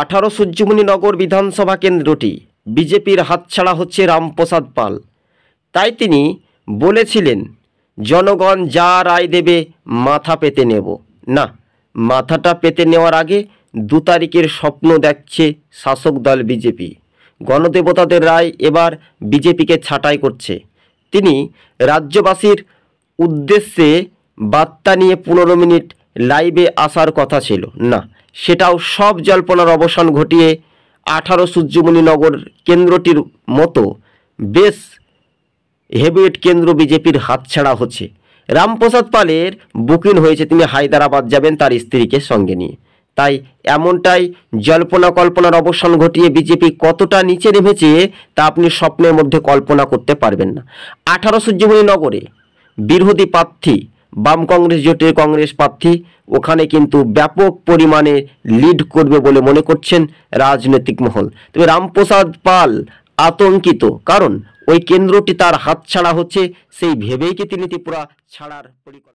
আঠারো সূর্যমণিনগর বিধানসভা কেন্দ্রটি বিজেপির হাতছাড়া হচ্ছে রামপ্রসাদ পাল তাই তিনি বলেছিলেন জনগণ যা রায় দেবে মাথা পেতে নেব না মাথাটা পেতে নেওয়ার আগে দু তারিখের স্বপ্ন দেখছে শাসক দল বিজেপি গণদেবতাদের রায় এবার বিজেপিকে ছাঁটাই করছে তিনি রাজ্যবাসীর উদ্দেশ্যে বার্তা নিয়ে পনেরো মিনিট লাইভে আসার কথা ছিল না সেটাও সব জল্পনার অবসান ঘটিয়ে আঠারো সূর্যমণি নগর কেন্দ্রটির মতো বেশ হেভিট কেন্দ্র বিজেপির হাতছাড়া হচ্ছে রামপ্রসাদ পালের বুকিং হয়েছে তিনি হায়দ্রাবাদ যাবেন তার স্ত্রীকে সঙ্গে নিয়ে তাই এমনটাই জল্পনা কল্পনার অবসান ঘটিয়ে বিজেপি কতটা নিচে নেমেছে তা আপনি স্বপ্নের মধ্যে কল্পনা করতে পারবেন না আঠারো সূর্যমণি নগরে বিরোধী প্রার্থী বাম কংগ্রেস জোটের কংগ্রেস প্রার্থী ওখানে কিন্তু ব্যাপক পরিমাণে লিড করবে বলে মনে করছেন রাজনৈতিক মহল তবে রামপ্রসাদ পাল আতঙ্কিত কারণ ওই কেন্দ্রটি তার হাতছাড়া হচ্ছে সেই ভেবেই কি তিনি ত্রিপুরা ছাড়ার পরিকল্পনা